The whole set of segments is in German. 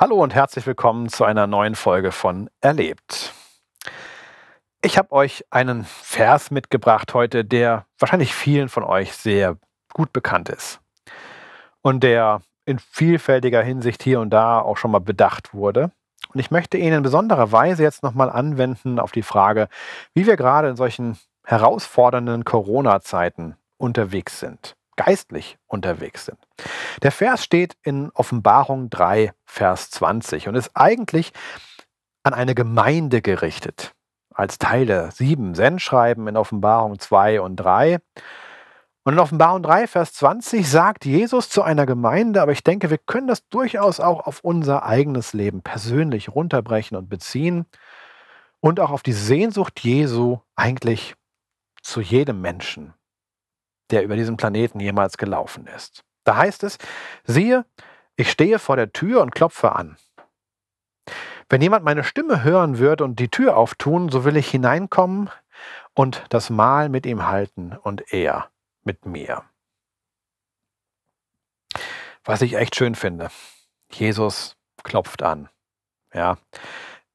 Hallo und herzlich willkommen zu einer neuen Folge von Erlebt. Ich habe euch einen Vers mitgebracht heute, der wahrscheinlich vielen von euch sehr gut bekannt ist und der in vielfältiger Hinsicht hier und da auch schon mal bedacht wurde. Und ich möchte ihn in besonderer Weise jetzt nochmal anwenden auf die Frage, wie wir gerade in solchen herausfordernden Corona-Zeiten unterwegs sind geistlich unterwegs sind. Der Vers steht in Offenbarung 3, Vers 20 und ist eigentlich an eine Gemeinde gerichtet. Als Teil der sieben Sendschreiben in Offenbarung 2 und 3. Und in Offenbarung 3, Vers 20 sagt Jesus zu einer Gemeinde, aber ich denke, wir können das durchaus auch auf unser eigenes Leben persönlich runterbrechen und beziehen und auch auf die Sehnsucht Jesu eigentlich zu jedem Menschen der über diesen Planeten jemals gelaufen ist. Da heißt es, siehe, ich stehe vor der Tür und klopfe an. Wenn jemand meine Stimme hören wird und die Tür auftun, so will ich hineinkommen und das Mahl mit ihm halten und er mit mir. Was ich echt schön finde. Jesus klopft an. Ja.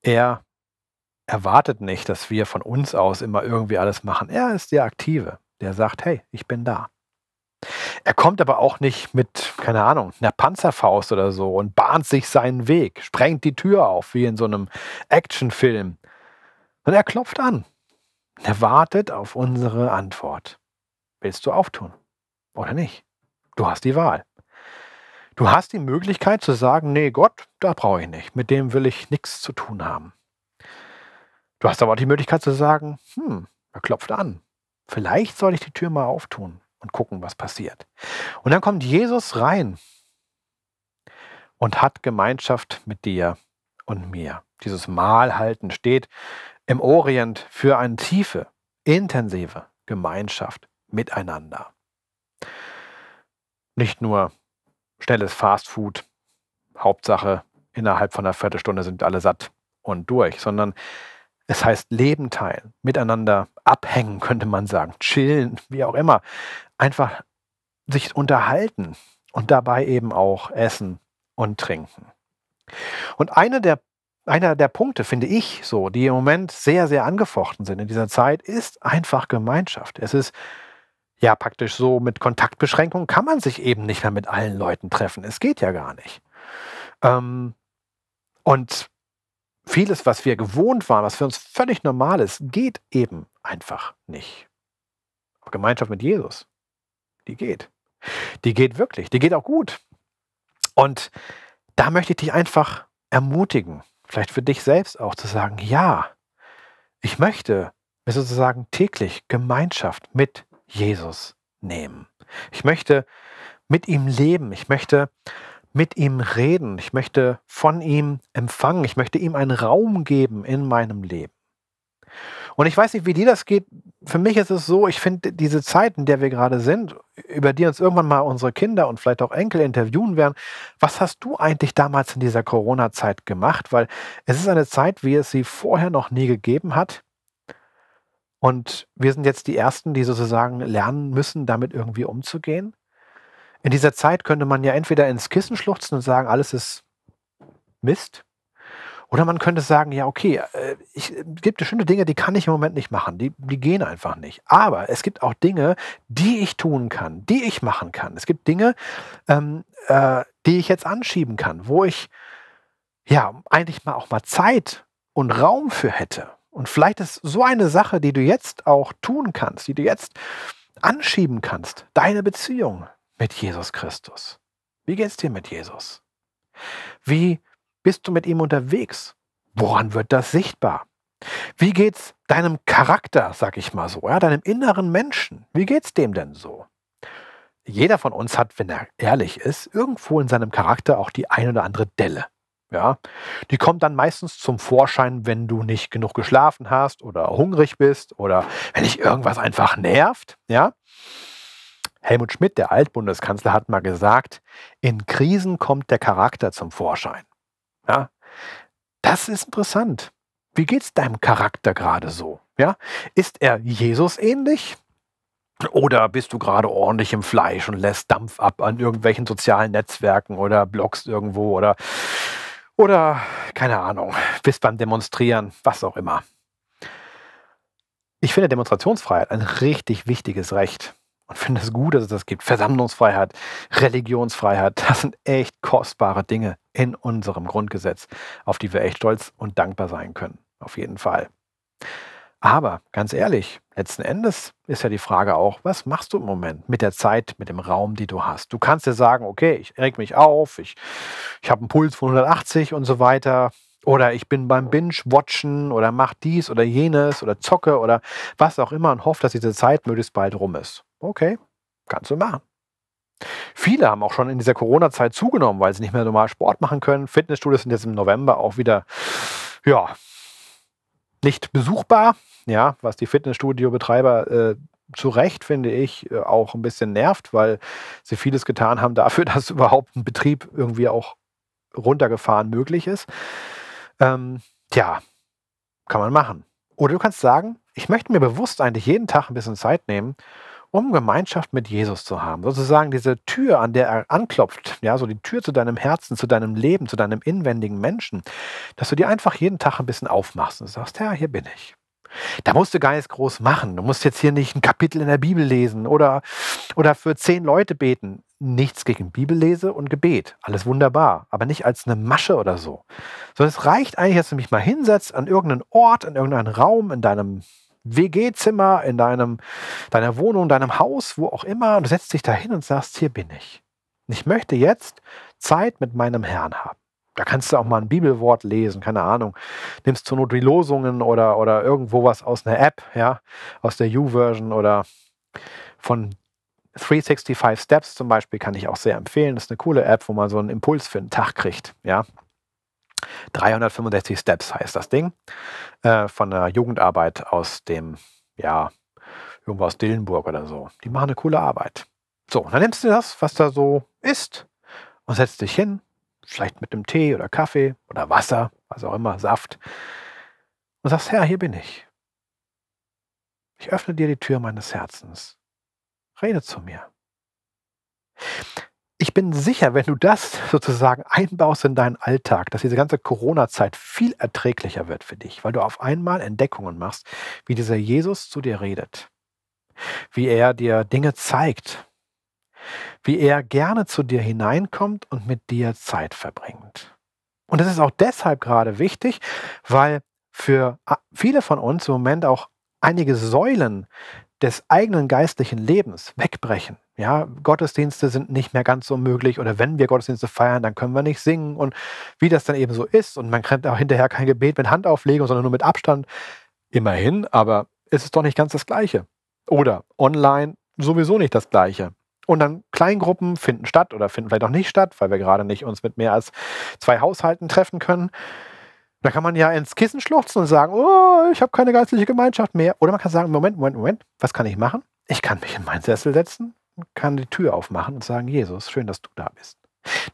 Er erwartet nicht, dass wir von uns aus immer irgendwie alles machen. Er ist der Aktive der sagt, hey, ich bin da. Er kommt aber auch nicht mit, keine Ahnung, einer Panzerfaust oder so und bahnt sich seinen Weg, sprengt die Tür auf, wie in so einem Actionfilm. Und er klopft an. Er wartet auf unsere Antwort. Willst du auftun oder nicht? Du hast die Wahl. Du hast die Möglichkeit zu sagen, nee, Gott, da brauche ich nicht, mit dem will ich nichts zu tun haben. Du hast aber auch die Möglichkeit zu sagen, hm, er klopft an, Vielleicht soll ich die Tür mal auftun und gucken, was passiert. Und dann kommt Jesus rein und hat Gemeinschaft mit dir und mir. Dieses Mahlhalten steht im Orient für eine tiefe, intensive Gemeinschaft miteinander. Nicht nur schnelles Fastfood, Hauptsache innerhalb von einer Viertelstunde sind alle satt und durch, sondern es heißt Leben teilen, miteinander abhängen, könnte man sagen, chillen, wie auch immer. Einfach sich unterhalten und dabei eben auch essen und trinken. Und eine der, einer der Punkte, finde ich so, die im Moment sehr, sehr angefochten sind in dieser Zeit, ist einfach Gemeinschaft. Es ist ja praktisch so, mit Kontaktbeschränkungen kann man sich eben nicht mehr mit allen Leuten treffen. Es geht ja gar nicht. Ähm, und vieles, was wir gewohnt waren, was für uns völlig normal ist, geht eben einfach nicht. Aber Gemeinschaft mit Jesus, die geht. Die geht wirklich, die geht auch gut. Und da möchte ich dich einfach ermutigen, vielleicht für dich selbst auch zu sagen, ja, ich möchte mir sozusagen täglich Gemeinschaft mit Jesus nehmen. Ich möchte mit ihm leben. Ich möchte mit ihm reden. Ich möchte von ihm empfangen. Ich möchte ihm einen Raum geben in meinem Leben. Und ich weiß nicht, wie dir das geht. Für mich ist es so, ich finde diese Zeit, in der wir gerade sind, über die uns irgendwann mal unsere Kinder und vielleicht auch Enkel interviewen werden, was hast du eigentlich damals in dieser Corona-Zeit gemacht? Weil es ist eine Zeit, wie es sie vorher noch nie gegeben hat. Und wir sind jetzt die Ersten, die sozusagen lernen müssen, damit irgendwie umzugehen. In dieser Zeit könnte man ja entweder ins Kissen schluchzen und sagen, alles ist Mist. Oder man könnte sagen, ja, okay, äh, ich, äh, es gibt bestimmte Dinge, die kann ich im Moment nicht machen, die, die gehen einfach nicht. Aber es gibt auch Dinge, die ich tun kann, die ich machen kann. Es gibt Dinge, ähm, äh, die ich jetzt anschieben kann, wo ich ja eigentlich mal auch mal Zeit und Raum für hätte. Und vielleicht ist so eine Sache, die du jetzt auch tun kannst, die du jetzt anschieben kannst, deine Beziehung, mit Jesus Christus? Wie geht es dir mit Jesus? Wie bist du mit ihm unterwegs? Woran wird das sichtbar? Wie geht es deinem Charakter, sag ich mal so, ja, deinem inneren Menschen? Wie geht es dem denn so? Jeder von uns hat, wenn er ehrlich ist, irgendwo in seinem Charakter auch die ein oder andere Delle. Ja, die kommt dann meistens zum Vorschein, wenn du nicht genug geschlafen hast oder hungrig bist oder wenn dich irgendwas einfach nervt. Ja, Helmut Schmidt, der Altbundeskanzler, hat mal gesagt, in Krisen kommt der Charakter zum Vorschein. Ja? Das ist interessant. Wie geht es deinem Charakter gerade so? Ja? Ist er Jesus ähnlich? Oder bist du gerade ordentlich im Fleisch und lässt Dampf ab an irgendwelchen sozialen Netzwerken oder Blogs irgendwo oder, oder keine Ahnung, bist beim Demonstrieren, was auch immer. Ich finde Demonstrationsfreiheit ein richtig wichtiges Recht und finde es gut, dass es das gibt. Versammlungsfreiheit, Religionsfreiheit, das sind echt kostbare Dinge in unserem Grundgesetz, auf die wir echt stolz und dankbar sein können. Auf jeden Fall. Aber ganz ehrlich, letzten Endes ist ja die Frage auch, was machst du im Moment mit der Zeit, mit dem Raum, die du hast? Du kannst dir sagen, okay, ich reg mich auf, ich, ich habe einen Puls von 180 und so weiter. Oder ich bin beim Binge-Watchen oder mach dies oder jenes oder zocke oder was auch immer und hoffe, dass diese Zeit möglichst bald rum ist. Okay, kannst du machen. Viele haben auch schon in dieser Corona-Zeit zugenommen, weil sie nicht mehr normal Sport machen können. Fitnessstudios sind jetzt im November auch wieder, ja, nicht besuchbar. Ja, was die Fitnessstudio-Betreiber äh, zu Recht, finde ich, äh, auch ein bisschen nervt, weil sie vieles getan haben dafür, dass überhaupt ein Betrieb irgendwie auch runtergefahren möglich ist. Ähm, tja, kann man machen. Oder du kannst sagen, ich möchte mir bewusst eigentlich jeden Tag ein bisschen Zeit nehmen um Gemeinschaft mit Jesus zu haben. Sozusagen diese Tür, an der er anklopft, ja, so die Tür zu deinem Herzen, zu deinem Leben, zu deinem inwendigen Menschen, dass du die einfach jeden Tag ein bisschen aufmachst und sagst, ja, hier bin ich. Da musst du gar nichts groß machen. Du musst jetzt hier nicht ein Kapitel in der Bibel lesen oder, oder für zehn Leute beten. Nichts gegen Bibellese und Gebet. Alles wunderbar. Aber nicht als eine Masche oder so. Sondern es reicht eigentlich, dass du mich mal hinsetzt an irgendeinen Ort, an irgendeinen Raum in deinem WG-Zimmer, in deinem, deiner Wohnung, deinem Haus, wo auch immer. Und du setzt dich da hin und sagst, hier bin ich. Und ich möchte jetzt Zeit mit meinem Herrn haben. Da kannst du auch mal ein Bibelwort lesen, keine Ahnung. Nimmst zur Not die Losungen oder, oder irgendwo was aus einer App, ja, aus der U-Version oder von 365 Steps zum Beispiel kann ich auch sehr empfehlen. Das ist eine coole App, wo man so einen Impuls für den Tag kriegt, ja. 365 Steps heißt das Ding, äh, von der Jugendarbeit aus dem, ja, irgendwo aus Dillenburg oder so. Die machen eine coole Arbeit. So, dann nimmst du das, was da so ist und setzt dich hin, vielleicht mit einem Tee oder Kaffee oder Wasser, was auch immer, Saft, und sagst, Herr, hier bin ich. Ich öffne dir die Tür meines Herzens. Rede zu mir ich bin sicher, wenn du das sozusagen einbaust in deinen Alltag, dass diese ganze Corona-Zeit viel erträglicher wird für dich, weil du auf einmal Entdeckungen machst, wie dieser Jesus zu dir redet, wie er dir Dinge zeigt, wie er gerne zu dir hineinkommt und mit dir Zeit verbringt. Und das ist auch deshalb gerade wichtig, weil für äh, viele von uns im Moment auch einige Säulen des eigenen geistlichen Lebens wegbrechen. Ja, Gottesdienste sind nicht mehr ganz so möglich oder wenn wir Gottesdienste feiern, dann können wir nicht singen und wie das dann eben so ist und man kann auch hinterher kein Gebet mit Handauflegung, sondern nur mit Abstand. Immerhin, aber es ist doch nicht ganz das Gleiche. Oder online sowieso nicht das Gleiche. Und dann Kleingruppen finden statt oder finden vielleicht auch nicht statt, weil wir gerade nicht uns mit mehr als zwei Haushalten treffen können. Da kann man ja ins Kissen schluchzen und sagen, oh, ich habe keine geistliche Gemeinschaft mehr. Oder man kann sagen, Moment, Moment, Moment, was kann ich machen? Ich kann mich in meinen Sessel setzen, kann die Tür aufmachen und sagen, Jesus, schön, dass du da bist.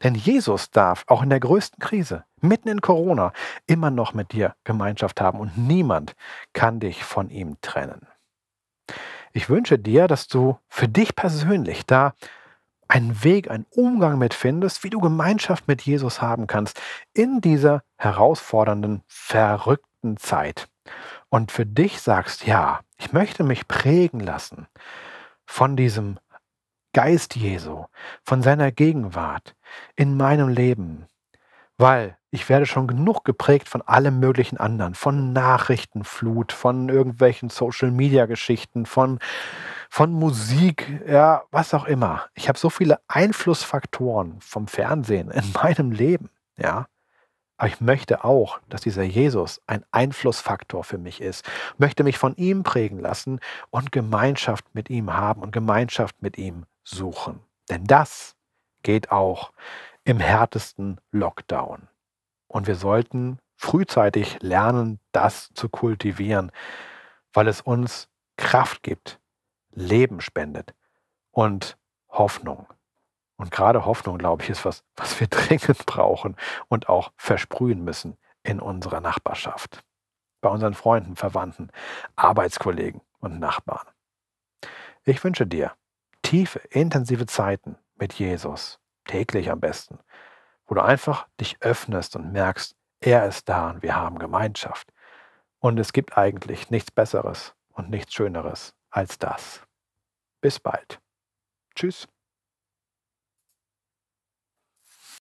Denn Jesus darf auch in der größten Krise, mitten in Corona, immer noch mit dir Gemeinschaft haben und niemand kann dich von ihm trennen. Ich wünsche dir, dass du für dich persönlich da einen Weg, einen Umgang mit findest, wie du Gemeinschaft mit Jesus haben kannst in dieser herausfordernden, verrückten Zeit. Und für dich sagst, ja, ich möchte mich prägen lassen von diesem Geist Jesu, von seiner Gegenwart in meinem Leben, weil ich werde schon genug geprägt von allem möglichen anderen, von Nachrichtenflut, von irgendwelchen Social-Media-Geschichten, von von Musik, ja, was auch immer. Ich habe so viele Einflussfaktoren vom Fernsehen in meinem Leben, ja. Aber ich möchte auch, dass dieser Jesus ein Einflussfaktor für mich ist. Möchte mich von ihm prägen lassen und Gemeinschaft mit ihm haben und Gemeinschaft mit ihm suchen. Denn das geht auch im härtesten Lockdown. Und wir sollten frühzeitig lernen, das zu kultivieren, weil es uns Kraft gibt, Leben spendet und Hoffnung. Und gerade Hoffnung, glaube ich, ist was, was wir dringend brauchen und auch versprühen müssen in unserer Nachbarschaft, bei unseren Freunden, Verwandten, Arbeitskollegen und Nachbarn. Ich wünsche dir tiefe, intensive Zeiten mit Jesus, täglich am besten, wo du einfach dich öffnest und merkst, er ist da und wir haben Gemeinschaft. Und es gibt eigentlich nichts Besseres und nichts Schöneres als das. Bis bald. Tschüss.